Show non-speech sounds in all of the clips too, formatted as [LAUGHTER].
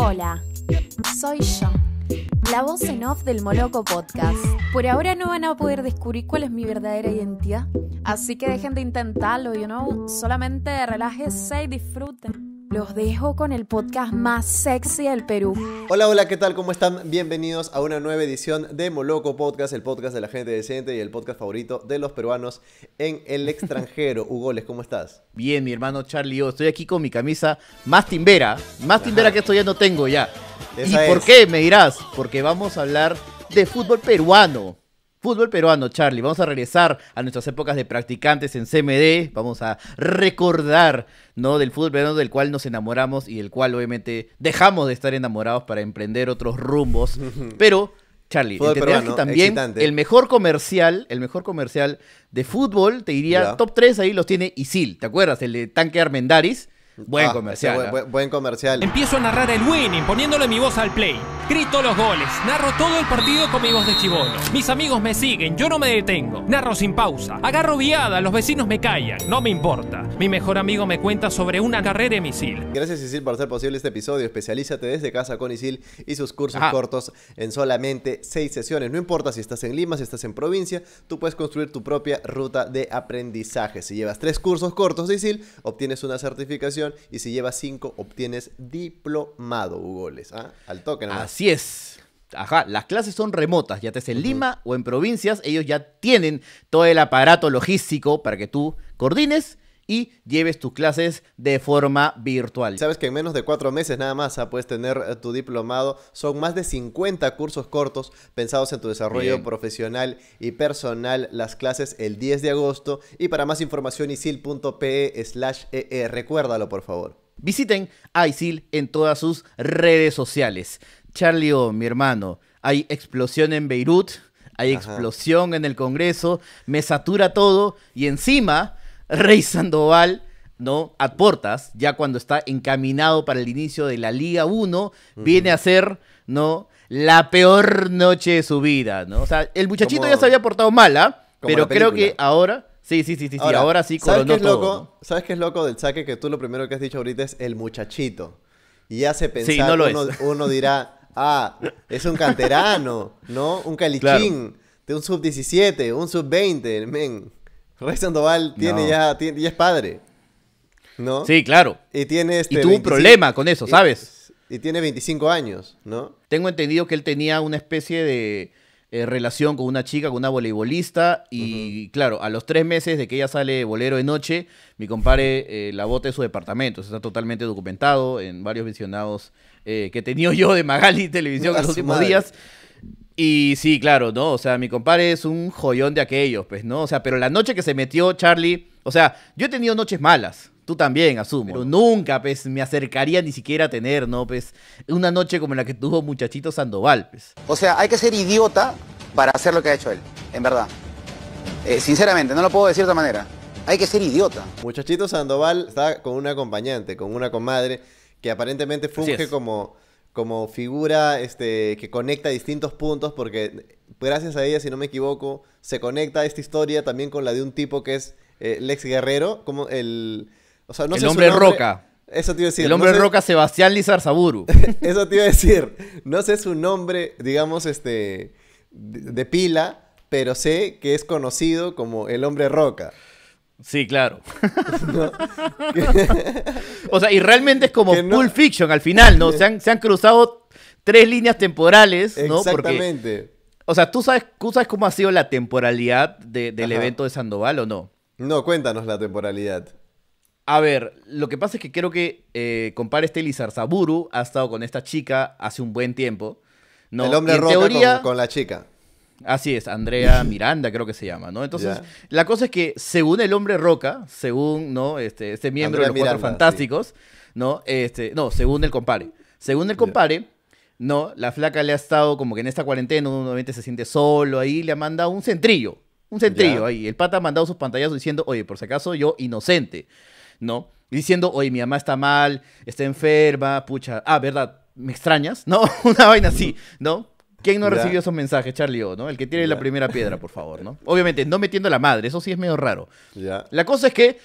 Hola, soy yo, la voz en off del Moloco Podcast. Por ahora no van a poder descubrir cuál es mi verdadera identidad, así que dejen de intentarlo, you know, solamente relájense y disfruten. Los dejo con el podcast más sexy del Perú. Hola, hola, ¿qué tal? ¿Cómo están? Bienvenidos a una nueva edición de Moloco Podcast, el podcast de la gente decente y el podcast favorito de los peruanos en el [LAUGHS] extranjero. Hugoles, ¿cómo estás? Bien, mi hermano Charlie, yo estoy aquí con mi camisa más timbera, más timbera que esto ya no tengo ya. ¿Y por qué? Me dirás, porque vamos a hablar de fútbol peruano. Fútbol peruano, Charlie. Vamos a regresar a nuestras épocas de practicantes en CMD. Vamos a recordar, ¿no? Del fútbol peruano del cual nos enamoramos y del cual obviamente dejamos de estar enamorados para emprender otros rumbos. [LAUGHS] Pero, Charlie, que también el mejor comercial, el mejor comercial de fútbol, te diría, top 3 ahí los tiene Isil. ¿Te acuerdas? El de Tanque Armendaris. Buen ah, comercial. Buen, buen comercial. Empiezo a narrar el winning, poniéndole mi voz al play grito los goles, narro todo el partido con mi voz de chivolo. Mis amigos me siguen, yo no me detengo, narro sin pausa, agarro viada, los vecinos me callan, no me importa. Mi mejor amigo me cuenta sobre una carrera de misil. Gracias Isil por hacer posible este episodio. Especialízate desde casa con Isil y sus cursos cortos en solamente seis sesiones. No importa si estás en Lima, si estás en provincia, tú puedes construir tu propia ruta de aprendizaje. Si llevas tres cursos cortos de Isil, obtienes una certificación y si llevas cinco, obtienes diplomado, Hugo. ¿ah? Al toque nomás. Así es. Ajá, las clases son remotas, ya te es en Lima o en provincias, ellos ya tienen todo el aparato logístico para que tú coordines y lleves tus clases de forma virtual. Sabes que en menos de cuatro meses nada más ah, puedes tener eh, tu diplomado. Son más de 50 cursos cortos pensados en tu desarrollo profesional y personal. Las clases el 10 de agosto. Y para más información, isil.pe slash ee. E. Recuérdalo, por favor. Visiten a Isil en todas sus redes sociales. Charlie, O, mi hermano, hay explosión en Beirut, hay explosión en el Congreso, me satura todo y encima [LAUGHS] Rey Sandoval, ¿no? A portas, ya cuando está encaminado para el inicio de la Liga 1, viene a ser, ¿no? La peor noche de su vida, ¿no? O sea, el muchachito ya se había portado mal, ¿ah? Pero creo que ahora... Sí, sí, sí, sí, ahora sí, ahora ¿sabes qué es loco? ¿Sabes qué es loco del saque? Que tú lo primero que has dicho ahorita es el muchachito. Y hace pensar, uno, uno dirá, [LAUGHS] Ah, es un canterano, ¿no? Un calichín de un sub-17, un sub-20, men. Ray Sandoval tiene ya, ya es padre. ¿No? Sí, claro. Y tiene este. Y tuvo un problema con eso, ¿sabes? y, tiene 25 años, ¿no? Tengo entendido que él tenía una especie de eh, relación con una chica, con una voleibolista, y claro, a los tres meses de que ella sale bolero de noche, mi compadre eh, la bota de su departamento. está totalmente documentado en varios visionados eh, que he tenido [LAUGHS] yo de Magali Televisión en los últimos días. Y sí, claro, ¿no? O sea, mi compadre es un joyón de aquellos, pues, ¿no? O sea, pero la noche que se metió Charlie, o sea, yo he tenido noches malas. Tú también, asumo. Pero nunca, pues, me acercaría ni siquiera a tener, ¿no? Pues, una noche como la que tuvo muchachito Sandoval, pues. O sea, hay que ser idiota para hacer lo que ha hecho él, en verdad. Eh, sinceramente, no lo puedo decir de otra manera. Hay que ser idiota. Muchachito Sandoval está con una acompañante, con una comadre, que aparentemente funge como, como figura este, que conecta distintos puntos, porque gracias a ella, si no me equivoco, se conecta esta historia también con la de un tipo que es eh, el ex Guerrero, como el el hombre, roca. Eso te iba a decir. El hombre roca Sebastián Lizar Saburu. [LAUGHS] Eso te iba a decir. No sé su nombre, digamos, este, de, pila, pero sé que es conocido como el hombre roca. Sí, claro. [LAUGHS] [LAUGHS] o sea, y realmente es como Pulp Fiction al final, ¿no? Se han, se han cruzado tres líneas temporales, ¿no? Exactamente. o sea, ¿tú sabes, cómo ha sido la temporalidad del evento de Sandoval o no? No, cuéntanos la temporalidad. A ver, lo que pasa es que creo que eh, compare este Saburu ha estado con esta chica hace un buen tiempo. El hombre roca con, la chica. Así es, Andrea [LAUGHS] Miranda creo que se llama, ¿no? Entonces, la cosa es que según el hombre roca, según ¿no? este, este miembro de los Cuatro Fantásticos, ¿no? Este, no, según el compare. Según el compare, ¿no? La flaca le ha estado como que en esta cuarentena, nuevamente se siente solo ahí, le ha mandado un centrillo. Un centrillo ahí. El pata ha mandado sus pantallazos diciendo, oye, por si acaso yo inocente. ¿no? Diciendo, oye, mi mamá está mal, está enferma, pucha, ah, ¿verdad? ¿Me extrañas? ¿No? [LAUGHS] Una vaina así, ¿no? ¿Quién no recibió esos mensajes, Charlie O, ¿no? El que tiene la primera piedra, por favor, ¿no? Obviamente, no metiendo a la madre, eso sí es medio raro. La cosa es que,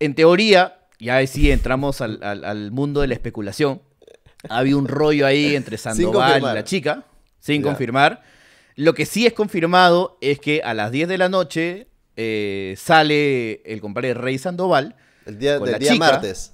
en teoría, ya sí entramos al, mundo de la especulación. Había un rollo ahí entre Sandoval y la chica, sin confirmar. Lo que sí es confirmado es que a las 10 de la noche eh, sale el compadre Rey Sandoval el día, martes.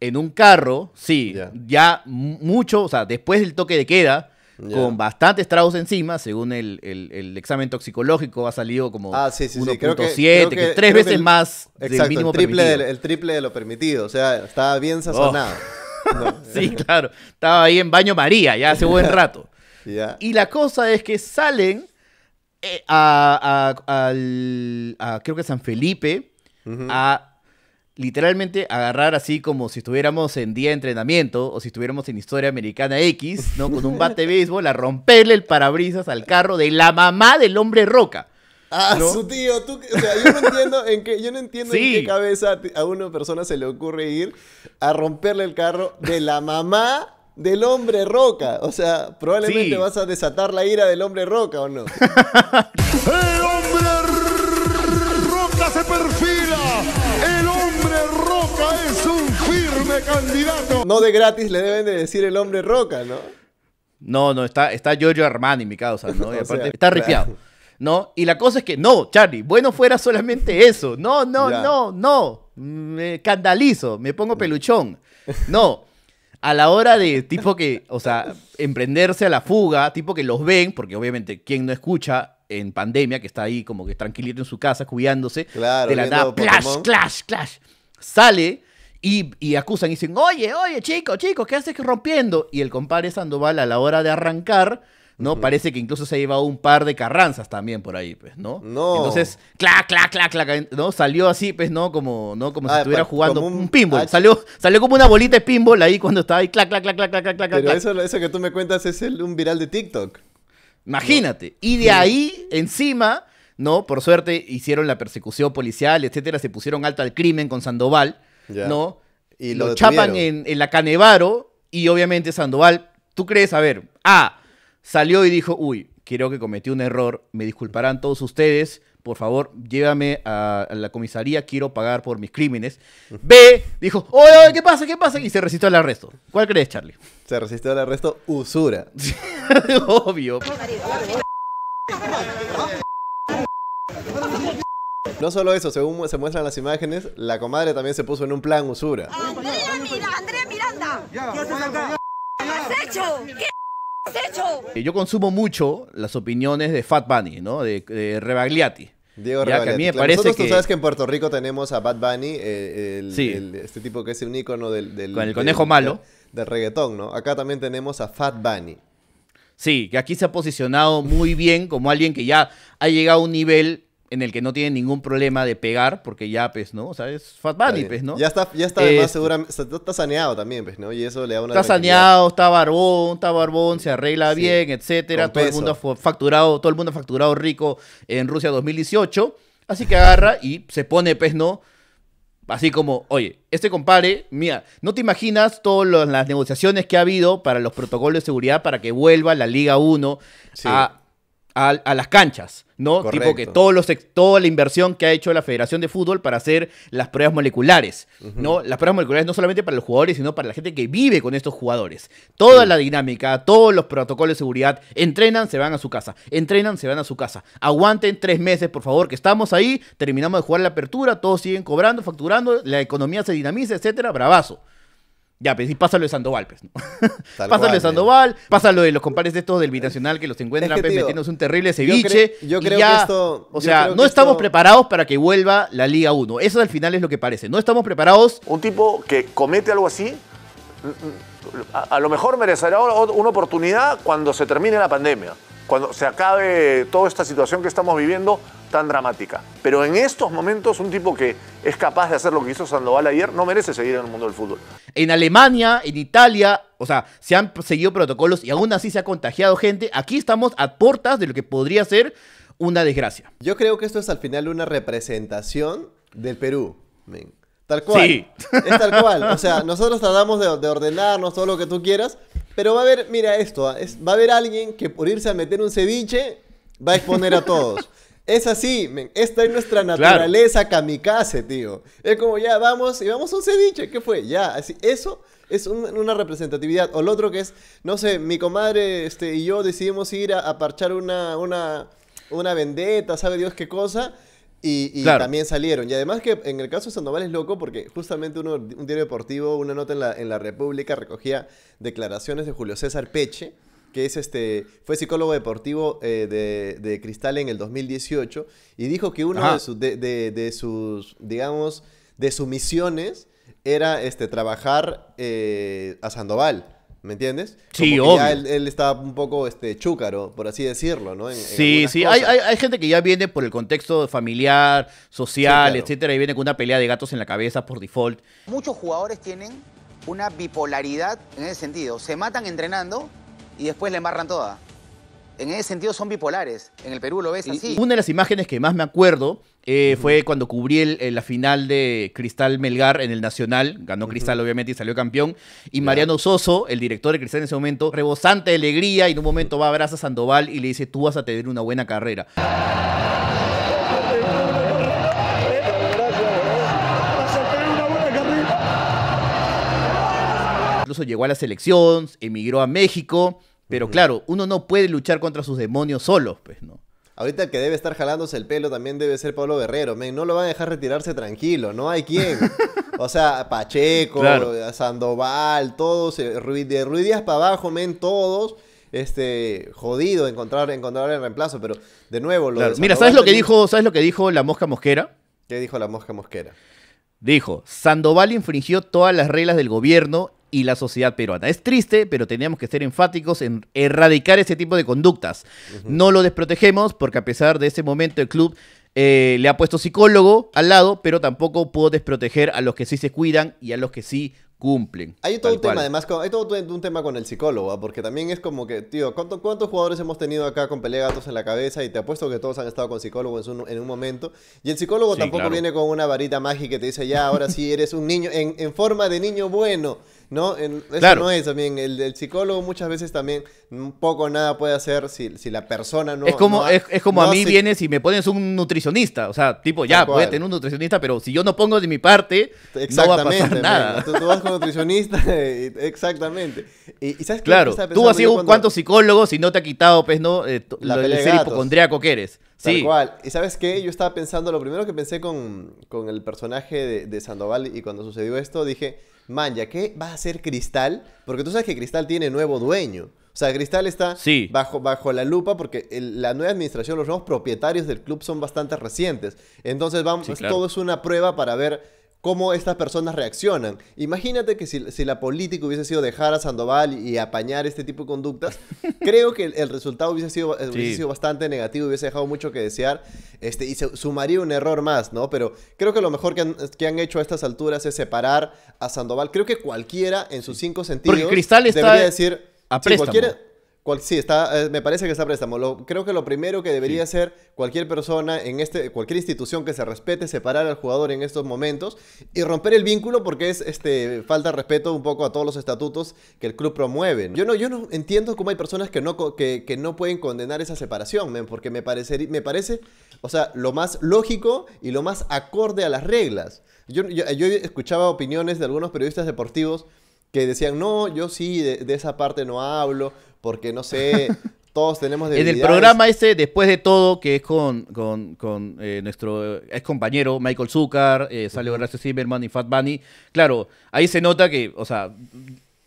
En un carro, sí, ya mucho, o sea, después del toque de queda, con bastantes tragos encima, según el, examen toxicológico, ha salido como ah, tres veces más del mínimo triple el triple de lo permitido, o sea, estaba bien oh. sazonado. [LAUGHS] sí, claro, estaba ahí en baño María ya hace buen [LAUGHS] rato. Y la cosa es que salen eh, a, al, a, creo que San Felipe, a literalmente agarrar así como si estuviéramos en día de entrenamiento o si estuviéramos en historia americana X, ¿no? Con un bate de béisbol a romperle el parabrisas al carro de la mamá del hombre roca. Ah, su tío, tú, o sea, yo no entiendo en qué, yo no entiendo en qué cabeza a una persona se le ocurre ir a romperle el carro de la mamá del hombre roca. O sea, probablemente vas a desatar la ira del hombre roca, ¿o no? [LAUGHS] candidato. No de gratis le deben de decir el hombre roca, ¿no? No, no, está, está Giorgio Armani, mi casa, ¿no? Y [LAUGHS] aparte, está rifiado, ¿No? Y la cosa es que, no, Charlie, bueno fuera solamente eso. No, no, no, no. Me escandalizo, me pongo peluchón. No. A la hora de tipo que, o sea, emprenderse a la fuga, tipo que los ven, porque obviamente quien no escucha en pandemia, que está ahí como que tranquilito en su casa, cuidándose, claro, de la nada, clash, clash, clash. Sale y, acusan y dicen, oye, oye, chico, chico, ¿qué haces rompiendo? Y el compadre Sandoval a la hora de arrancar, ¿no? Parece que incluso se ha llevado un par de carranzas también por ahí, pues, ¿no? No. Entonces, clac, clac, clac, clac, ¿no? Salió así, pues, ¿no? Como, ¿no? como si ah, estuviera jugando un, pinball. salió, salió como una bolita de pinball ahí cuando estaba ahí, clac, clac, clac, clac, clac, clac. Pero Eso, que tú me cuentas es el, un viral de TikTok. Imagínate. Y de ahí, encima, ¿no? Por suerte hicieron la persecución policial, etcétera, se pusieron alto al crimen con Sandoval. ¿no? Y lo, chapan en, la Canevaro y obviamente Sandoval, ¿tú crees? A ver, A, salió y dijo, uy, creo que cometí un error, me disculparán todos ustedes, por favor, llévame a, la comisaría, quiero pagar por mis crímenes. B, dijo, oye, oye, ¿qué pasa? ¿Qué pasa? Y se resistió al arresto. ¿Cuál crees, Charlie? Se resistió al arresto, usura. [LAUGHS] Obvio. No solo eso, según se muestran las imágenes, la comadre también se puso en un plan usura. Ah, ¡Andrea, Andrea Miranda! ¿Qué has hecho? ¿Qué has hecho? Eh, yo consumo mucho las opiniones de Fat Bunny, ¿no? De, Rebagliati. Diego ya, a mí me parece que... tú sabes que en Puerto Rico tenemos a Bad Bunny, eh, este tipo que es un ícono del... Con el conejo malo. Del reggaetón, ¿no? Acá también tenemos a Fat Bunny. Sí, que aquí se ha posicionado muy bien como alguien que ya ha llegado a un nivel en el que no tiene ningún problema de pegar, porque ya, pues, ¿no? O sea, es Fat Bunny, pues, ¿no? Ya está, ya está, además, este está, saneado también, pues, ¿no? Y eso le da una... Está saneado, está barbón, está barbón, se arregla bien, etcétera. todo el mundo ha facturado, todo el mundo facturado rico en Rusia 2018. Así que agarra y se pone, pues, ¿no? Así como, oye, este compare, mira, no te imaginas todas las negociaciones que ha habido para los protocolos de seguridad para que vuelva la Liga 1 a a, las canchas, ¿no? Tipo que toda la inversión que ha hecho la Federación de Fútbol para hacer las pruebas moleculares, ¿no? Las pruebas moleculares no solamente para los jugadores, sino para la gente que vive con estos jugadores. Toda la dinámica, todos los protocolos de seguridad, entrenan, se van a su casa, entrenan, se van a su casa. Aguanten tres meses, por favor, que estamos ahí, terminamos de jugar la apertura, todos siguen cobrando, facturando, la economía se dinamiza, etcétera, bravazo. Ya, pues, pásalo de Sandoval, pues. [LAUGHS] de Sandoval, eh. Pásalo de los compares de estos del binacional que los encuentran, pues, metiéndose un terrible ceviche. Yo, creo que esto. O sea, no estamos preparados para que vuelva la Liga 1. Eso al final es lo que parece. No estamos preparados. Un tipo que comete algo así, mm, mm, a lo mejor merecerá una oportunidad cuando se termine la pandemia cuando se acabe toda esta situación que estamos viviendo tan dramática. Pero en estos momentos un tipo que es capaz de hacer lo que hizo Sandoval ayer no merece seguir en el mundo del fútbol. En Alemania, en Italia, o sea, se han seguido protocolos y aún así se ha contagiado gente. Aquí estamos a puertas de lo que podría ser una desgracia. Yo creo que esto es al final una representación del Perú. Tal cual. Sí. Es tal cual. O sea, nosotros tratamos de, de ordenarnos todo lo que tú quieras, pero va a haber, mira esto, ah, va a haber alguien que por irse a meter un ceviche va a exponer a todos. [LAUGHS] Es así, esta es nuestra naturaleza kamikaze, tío. Es como ya vamos y vamos a un ceviche, ¿qué fue? Ya, así, eso es una representatividad. O lo otro que es, no sé, mi comadre este, y yo decidimos ir a, parchar una, una, una vendetta, sabe Dios qué cosa y, también salieron. Y además que en el caso de Sandoval es loco porque justamente uno, un diario deportivo, una nota en la, en la República recogía declaraciones de Julio César Peche, que es este, fue psicólogo deportivo eh, de, Cristal en el 2018, y dijo que uno de, sus de, sus, digamos, de sus misiones era este, trabajar eh, a Sandoval. ¿Me entiendes? Sí, Como Ya él, está un poco este, chúcaro, por así decirlo, ¿no? sí, sí. Hay, gente que ya viene por el contexto familiar, social, etcétera, y viene con una pelea de gatos en la cabeza por default. Muchos jugadores tienen una bipolaridad en ese sentido. Se matan entrenando y después le embarran toda. En ese sentido son bipolares. En el Perú lo ves así. una de las imágenes que más me acuerdo eh, fue cuando cubrí la final de Cristal Melgar en el Nacional. Ganó Cristal, obviamente, y salió campeón. Y Mariano Soso, el director de Cristal en ese momento, rebosante de alegría, y en un momento va a abrazar a Sandoval y le dice: Tú vas a tener una buena carrera. Incluso llegó a la selección, emigró a México. Pero claro, uno no puede luchar contra sus demonios solos, pues, ¿no? Ahorita el que debe estar jalándose el pelo también debe ser Pablo Guerrero, men. No lo van a dejar retirarse tranquilo, no hay quien. O sea, Pacheco, Sandoval, todos, eh, de Ruidías para abajo, men, todos este jodido encontrar el reemplazo, pero de nuevo lo Mira, ¿sabes lo que dijo, sabes lo que dijo la mosca mosquera? ¿Qué dijo la mosca mosquera? Dijo, Sandoval infringió todas las reglas del gobierno y la sociedad peruana. Es triste, pero teníamos que ser enfáticos en erradicar ese tipo de conductas. No lo desprotegemos porque a pesar de ese momento el club eh, le ha puesto psicólogo al lado, pero tampoco pudo desproteger a los que sí se cuidan y a los que sí cumplen. Hay todo un tema, además, con, hay todo un tema con el psicólogo, porque también es como que, tío, ¿cuántos jugadores hemos tenido acá con pelea gatos en la cabeza? Y te apuesto que todos han estado con psicólogo en, en un momento. Y el psicólogo tampoco viene con una varita mágica y te dice, ya, ahora sí eres un niño en, en forma de niño bueno. ¿no? eso claro. no es también. El, del psicólogo muchas veces también un poco nada puede hacer si, la persona no. Es como, es, como a mí si... vienes y me pones un nutricionista. O sea, tipo, ya, puede tener un nutricionista, pero si yo no pongo de mi parte, no va a pasar nada. Tú, tú, vas con nutricionista, [LAUGHS] exactamente. Y, ¿sabes Claro, tú has sido un cuantos psicólogos y no te ha quitado, pues, ¿no? Eh, la el ser hipocondriaco que eres. Tal cual. ¿Y sabes qué? Yo estaba pensando, lo primero que pensé con, el personaje de, Sandoval y cuando sucedió esto, dije, man, ¿ya qué va a hacer Cristal? Porque tú sabes que Cristal tiene nuevo dueño. O sea, Cristal está bajo, bajo la lupa porque la nueva administración, los nuevos propietarios del club son bastante recientes. Entonces, vamos, todo es una prueba para ver cómo estas personas reaccionan. Imagínate que si, la política hubiese sido dejar a Sandoval y, apañar este tipo de conductas, [LAUGHS] creo que el, resultado hubiese sido, bastante negativo, hubiese dejado mucho que desear este, y se sumaría un error más, ¿no? Pero creo que lo mejor que han, hecho a estas alturas es separar a Sandoval. Creo que cualquiera en sus cinco sentidos debería decir... A sí, está, eh, me parece que está préstamo. creo que lo primero que debería hacer cualquier persona en este, cualquier institución que se respete, separar al jugador en estos momentos y romper el vínculo porque es este, falta respeto un poco a todos los estatutos que el club promueve. Yo no, yo no entiendo cómo hay personas que no, que, que no pueden condenar esa separación, porque me, me parece, o sea, lo más lógico y lo más acorde a las reglas. yo, yo escuchaba opiniones de algunos periodistas deportivos que decían, no, yo sí, de, esa parte no hablo, porque no sé, [LAUGHS] todos tenemos debilidades. En el programa ese, después de todo, que es con, con, eh, nuestro eh, ex compañero Michael Zucker, eh, salió Zimmerman y Fat Bunny, claro, ahí se nota que, o sea,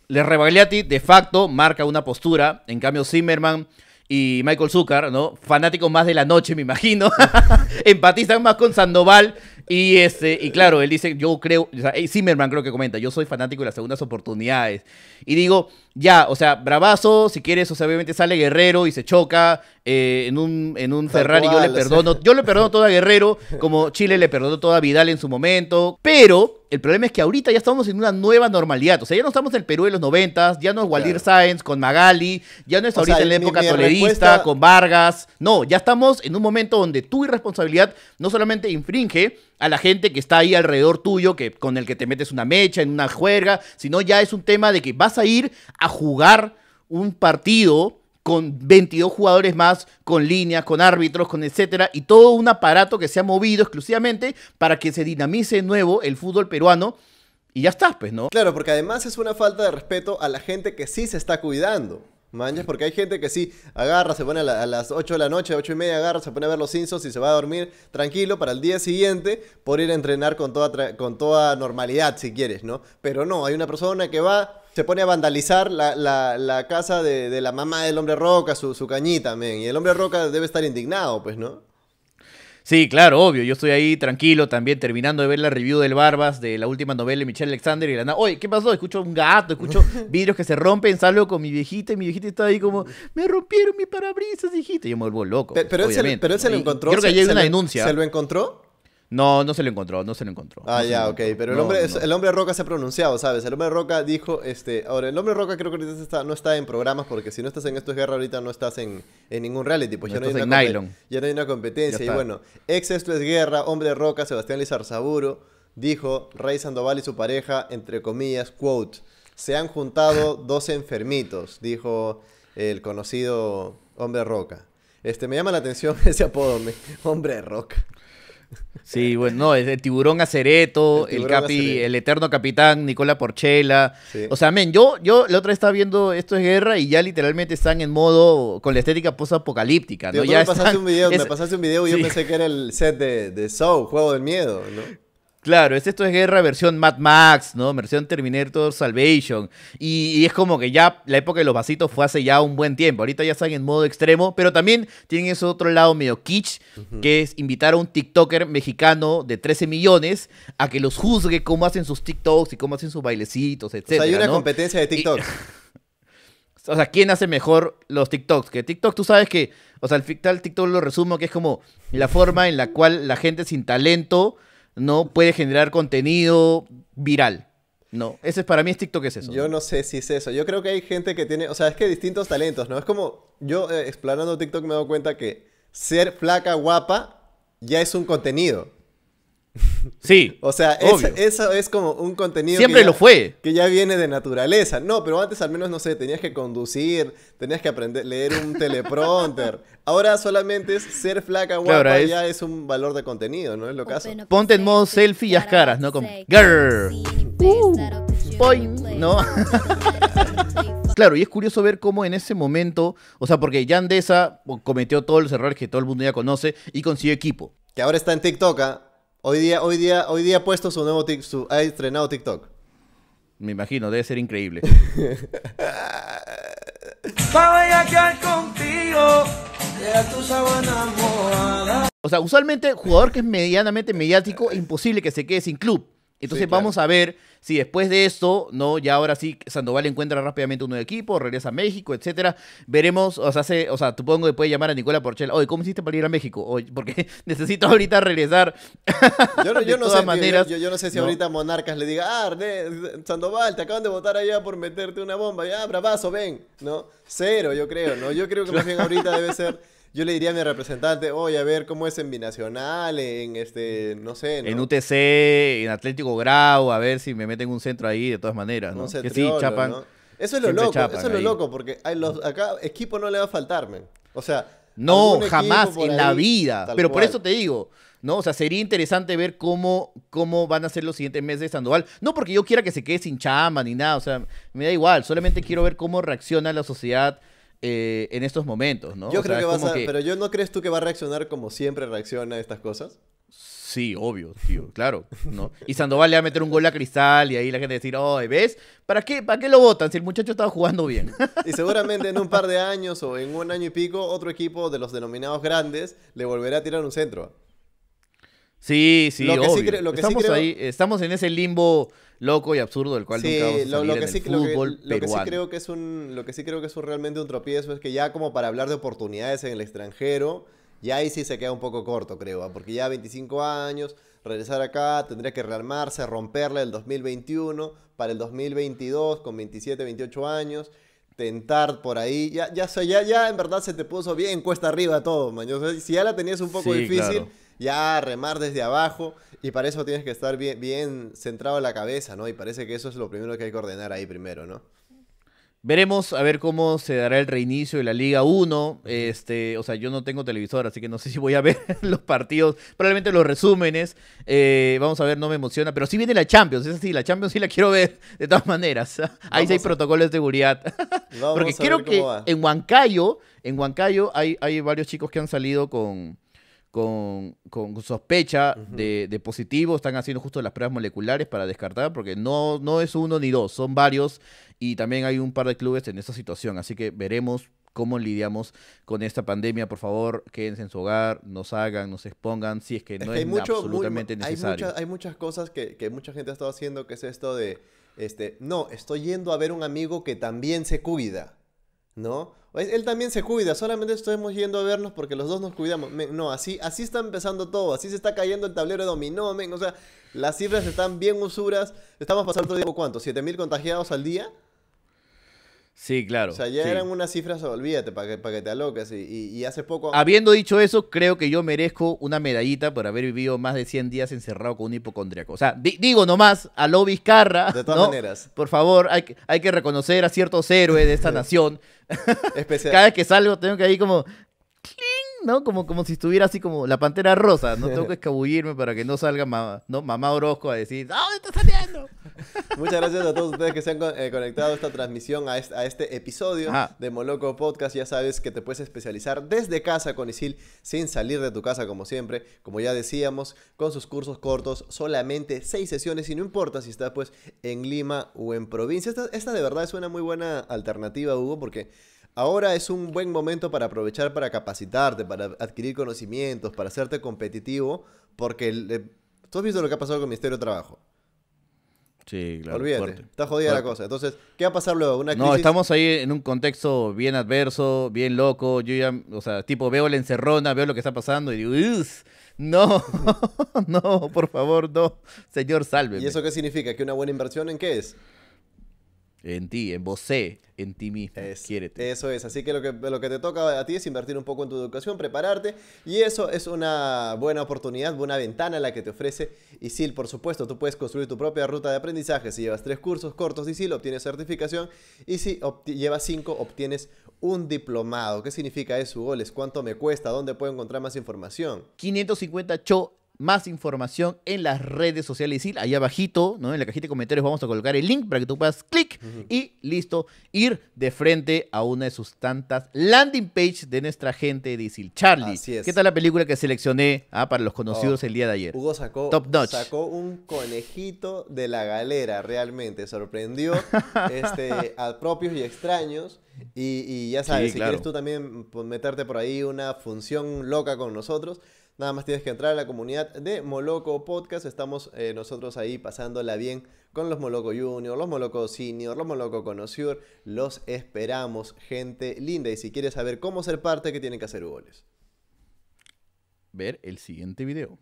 le Rebagliati de facto marca una postura, en cambio Zimmerman y Michael Zucker, ¿no? Fanáticos más de la noche, me imagino. [LAUGHS] Empatizan más con Sandoval y, este, y claro, él dice, yo creo, o sea, Zimmerman creo que comenta, yo soy fanático de las segundas oportunidades. Y digo, ya, o sea, bravazo, si quieres, o sea, obviamente sale Guerrero y se choca eh, en un, en un Ferrari, yo le perdono, yo le perdono todo a Guerrero, como Chile le perdonó toda a Vidal en su momento, pero el problema es que ahorita ya estamos en una nueva normalidad. O sea, ya no estamos en el Perú de los noventas, ya no es Waldir Sáenz con Magali, ya no es ahorita en la época mi, con Vargas. No, ya estamos en un momento donde tu irresponsabilidad no solamente infringe, a la gente que está ahí alrededor tuyo, que, con el que te metes una mecha, en una juerga, sino ya es un tema de que vas a ir a jugar un partido con 22 jugadores más, con líneas, con árbitros, con etcétera, y todo un aparato que se ha movido exclusivamente para que se dinamice de nuevo el fútbol peruano. Y ya estás, pues, ¿no? Claro, porque además es una falta de respeto a la gente que sí se está cuidando. Manches, porque hay gente que sí agarra, se pone a, las 8 de la noche, 8 y media, agarra, se pone a ver los insos y se va a dormir tranquilo para el día siguiente por ir a entrenar con toda, con toda normalidad, si quieres, ¿no? Pero no, hay una persona que va, se pone a vandalizar la, la, casa de, de, la mamá del hombre roca, su, cañita, también Y el hombre roca debe estar indignado, pues, ¿no? Sí, claro, obvio. Yo estoy ahí tranquilo también, terminando de ver la review del Barbas de la última novela de Michelle Alexander y la nada. Oye, ¿qué pasó? Escucho un gato, escucho [LAUGHS] vidrios que se rompen, salgo con mi viejita y mi viejita está ahí como, me rompieron mi parabrisas, hijita. Y yo me vuelvo loco. Pero, él, se, pero él se lo encontró. Creo se, hay una denuncia. ¿Se lo encontró? No, no se lo encontró, no se lo encontró. Ah, ya, ok. Pero el, hombre, el hombre Roca se ha pronunciado, ¿sabes? El hombre Roca dijo, este... Ahora, el hombre Roca creo que ahorita está, no está en programas porque si no estás en Esto es Guerra ahorita no estás en, en ningún reality. Pues ya, no hay una ya no hay una competencia. Y bueno, ex Esto es Guerra, hombre Roca, Sebastián Lizarzaburo, dijo, Rey Sandoval y su pareja, entre comillas, quote, se han juntado [LAUGHS] dos enfermitos, dijo el conocido hombre Roca. Este, me llama la atención [LAUGHS] ese apodo, hombre Roca. Sí, bueno, no, es el tiburón Acereto, el, capi, el eterno capitán Nicola Porchela. O sea, men, yo, yo la otra vez estaba viendo Esto es Guerra y ya literalmente están en modo con la estética post-apocalíptica. Ya me, pasaste un video, [LAUGHS] pasaste un video y yo pensé que era el set de, de Soul, Juego del Miedo. ¿no? Claro, es, esto es guerra versión Mad Max, ¿no? Versión Terminator Salvation. Y, es como que ya la época de los vasitos fue hace ya un buen tiempo. Ahorita ya están en modo extremo, pero también tienen ese otro lado medio kitsch, que es invitar a un TikToker mexicano de 13 millones a que los juzgue cómo hacen sus TikToks y cómo hacen sus bailecitos, etc. O sea, hay una competencia de TikTok. [LAUGHS] o sea, ¿quién hace mejor los TikToks? Que TikTok, tú sabes que, o sea, el TikTok lo resumo que es como la forma en la cual la gente sin talento ¿no? Puede generar contenido viral. No, ese es para mí es TikTok es eso. Yo no sé si es eso. Yo creo que hay gente que tiene, o sea, es que distintos talentos, ¿no? Es como yo eh, explorando TikTok me he dado cuenta que ser flaca guapa ya es un contenido. [LAUGHS] Sí. O sea, eso es como un contenido. Siempre lo fue. Que ya viene de naturaleza. No, pero antes al menos, no sé, tenías que conducir, tenías que aprender, leer un teleprompter. [LAUGHS] Ahora solamente es ser flaca guapa ya es un valor de contenido, ¿no? Es lo caso. Ponte en modo selfie y ascaras caras, ¿no? Como, girl. Uh, ¿no? [LAUGHS] Claro, y es curioso ver cómo en ese momento, o sea, porque Yandesa cometió todos los errores que todo el mundo ya conoce y consiguió equipo. Que ahora está en TikTok, ¿ah? Hoy día, hoy día, hoy día ha puesto su nuevo TikTok, ha estrenado TikTok. Me imagino, debe ser increíble. [LAUGHS] O sea, usualmente, jugador que es medianamente mediático, imposible que se quede sin club. Entonces vamos a ver si después de esto, ¿no? Ya ahora sí, Sandoval encuentra rápidamente un nuevo equipo, regresa a México, etcétera. Veremos, o sea, se, o sea, supongo que puede llamar a Nicola Porchel, oye, ¿cómo hiciste para ir a México? porque [LAUGHS] necesito ahorita regresar. Yo [LAUGHS] de todas sé, maneras. Yo, no sé si ahorita Monarcas le diga, ah, Sandoval, te acaban de votar allá por meterte una bomba, ya, bravazo, ven, ¿no? Cero, yo creo, ¿no? Yo creo que más bien ahorita debe ser yo le diría a mi representante, oye, a ver cómo es en Binacional, en este, no sé. En UTC, en Atlético Grau, a ver si me meten un centro ahí, de todas maneras, ¿no? que Eso es lo loco, eso es lo loco, porque los, acá equipo no le va a faltar, O sea. No, jamás en la vida. Pero por eso te digo, ¿no? O sea, sería interesante ver cómo, cómo van a ser los siguientes meses de Sandoval. No porque yo quiera que se quede sin Chama ni nada, o sea, me da igual. Solamente quiero ver cómo reacciona la sociedad eh, en estos momentos, ¿no? Yo creo que vas a... Pero yo no crees tú que va a reaccionar como siempre reacciona a estas cosas. Sí, obvio, tío, claro, ¿no? Y Sandoval le va a meter un gol a Cristal y ahí la gente va a decir, oh, ¿ves? ¿Para qué, ¿Para qué lo votan si el muchacho estaba jugando bien? Y seguramente en un par de años o en un año y pico, otro equipo de los denominados grandes le volverá a tirar un centro. Sí, sí, lo que obvio. Sí lo que sí creo... ahí, estamos en ese limbo loco y absurdo del cual sí, sí, el fútbol lo que, sí creo que es un lo que sí creo que es realmente un tropiezo es que ya como para hablar de oportunidades en el extranjero ya ahí sí se queda un poco corto creo porque ya 25 años regresar acá tendría que realmarse, romperle el 2021 para el 2022 con 27 28 años tentar por ahí ya ya ya en verdad se te puso bien cuesta arriba todo man. si ya la tenías un poco difícil ya remar desde abajo y para eso tienes que estar bien, centrado en la cabeza, ¿no? Y parece que eso es lo primero que hay que ordenar ahí primero, ¿no? Veremos a ver cómo se dará el reinicio de la Liga 1. Este, o sea, yo no tengo televisor, así que no sé si voy a [LAUGHS] ver los partidos, probablemente los resúmenes. Eh, vamos a ver, no me emociona, pero sí viene la Champions, es así, la Champions sí la quiero ver de todas maneras. [LAUGHS] Ahí hay seis protocolos de seguridad. [LAUGHS] Porque creo que en Huancayo, en Huancayo hay, hay varios chicos que han salido con con, con sospecha de, positivo, están haciendo justo las pruebas moleculares para descartar, porque no, no es uno ni dos, son varios, y también hay un par de clubes en esa situación, así que veremos cómo lidiamos con esta pandemia. Por favor, quédense en su hogar, nos hagan, nos expongan, si es que no es, absolutamente hay necesario. Muchas, hay muchas cosas que, que, mucha gente ha estado haciendo, que es esto de, este, no, estoy yendo a ver un amigo que también se cuida, ¿no? Él también se cuida, solamente estuvimos yendo a vernos porque los dos nos cuidamos. no, así, así está empezando todo, así se está cayendo el tablero de dominó, O sea, las cifras están bien usuras. Estamos pasando todo el tiempo, ¿cuánto? ¿7.000 contagiados al día? Sí, claro. O sea, ya eran unas cifras, olvídate, para que, para que te aloques. Y, hace poco... Habiendo dicho eso, creo que yo merezco una medallita por haber vivido más de 100 días encerrado con un hipocondriaco. O sea, digo nomás, a lo Vizcarra. De todas maneras. Por favor, hay, hay que reconocer a ciertos héroes de esta [LAUGHS] nación. Especial. Cada vez que salgo tengo que ir como, ¿no? Como, como si estuviera así como la pantera rosa, no tengo [LAUGHS] que escabullirme para que no salga mamá, ¿no? mamá Orozco a decir, ¡Ah, está saliendo! [LAUGHS] Muchas gracias a todos ustedes que se han eh, conectado a esta transmisión, a este, episodio de Moloco Podcast. Ya sabes que te puedes especializar desde casa con Isil, sin salir de tu casa como siempre, como ya decíamos, con sus cursos cortos, solamente seis sesiones y no importa si estás pues en Lima o en provincia. Esta, esta de verdad es una muy buena alternativa, Hugo, porque Ahora es un buen momento para aprovechar para capacitarte, para adquirir conocimientos, para hacerte competitivo, porque eh, tú has visto lo que ha pasado con el Ministerio de Trabajo. Sí, claro. Olvídate, está jodida la cosa. Entonces, ¿qué va a pasar luego? ¿Una crisis? No, estamos ahí en un contexto bien adverso, bien loco. Yo ya, o sea, tipo, veo la encerrona, veo lo que está pasando y digo, no, [LAUGHS] no, por favor, no. Señor, salve. ¿Y eso qué significa? ¿Que una buena inversión en qué es? En ti, en vos, en ti mismo. Es, Eso es. Así que lo, que lo que te toca a ti es invertir un poco en tu educación, prepararte. Y eso es una buena oportunidad, buena ventana la que te ofrece ISIL. Por supuesto, tú puedes construir tu propia ruta de aprendizaje. Si llevas tres cursos cortos de ISIL, obtienes certificación. Y si llevas cinco, obtienes un diplomado. ¿Qué significa eso, Goles? ¿Cuánto me cuesta? ¿Dónde puedo encontrar más información? 550 cho más información en las redes sociales. de Y ahí abajito, ¿no? en la cajita de comentarios, vamos a colocar el link para que tú puedas clic y listo, ir de frente a una de sus tantas landing page de nuestra gente de Isil. Charlie, es. ¿qué tal la película que seleccioné ah, para los conocidos oh, el día de ayer? Hugo sacó, sacó un conejito de la galera, realmente. Sorprendió [LAUGHS] este, a propios y extraños. Y, ya sabes, si quieres tú también pues, meterte por ahí una función loca con nosotros, Nada más tienes que entrar a la comunidad de Moloco Podcast. Estamos eh, nosotros ahí pasándola bien con los Moloco Junior, los Moloco Senior, los Moloco Conocior. Los esperamos, gente linda. Y si quieres saber cómo ser parte, ¿qué tienen que hacer, Ugoles? Ver el siguiente video.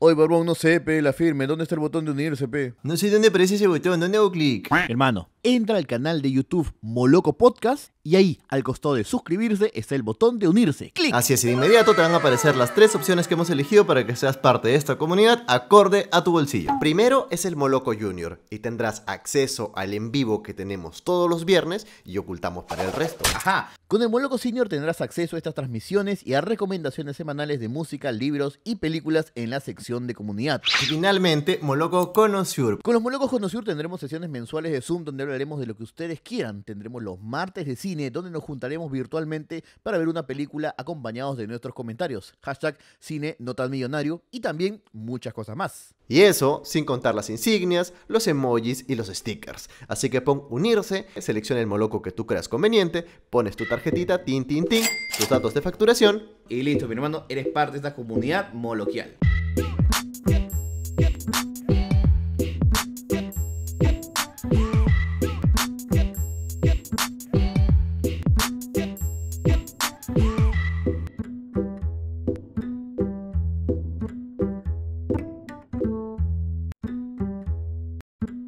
Oye, Barbón, no sé, pe, la firme. ¿Dónde está el botón de unirse, pe? No sé dónde aparece ese botón, ¿dónde hago clic? Hermano, entra al canal de YouTube Moloco Podcast y ahí, al costado de suscribirse, está el botón de unirse. ¡Clic! Así es, de inmediato te van a aparecer las tres opciones que hemos elegido para que seas parte de esta comunidad acorde a tu bolsillo. Primero es el Moloco Junior y tendrás acceso al en vivo que tenemos todos los viernes y ocultamos para el resto. ¡Ajá! Con el Moloco Senior tendrás acceso a estas transmisiones y a recomendaciones semanales de música, libros y películas en la sección de comunidad. finalmente, Moloco Conosur. Con los Molocos Conosur tendremos sesiones mensuales de Zoom donde hablaremos de lo que ustedes quieran. Tendremos los martes de cine donde nos juntaremos virtualmente para ver una película acompañados de nuestros comentarios. Hashtag cine no tan millonario y también muchas cosas más. Y eso sin contar las insignias, los emojis y los stickers. Así que pon unirse, selecciona el moloco que tú creas conveniente, pones tu tarjetita, tin, tin, tus datos de facturación. Y listo, mi hermano, eres parte de esta comunidad moloquial.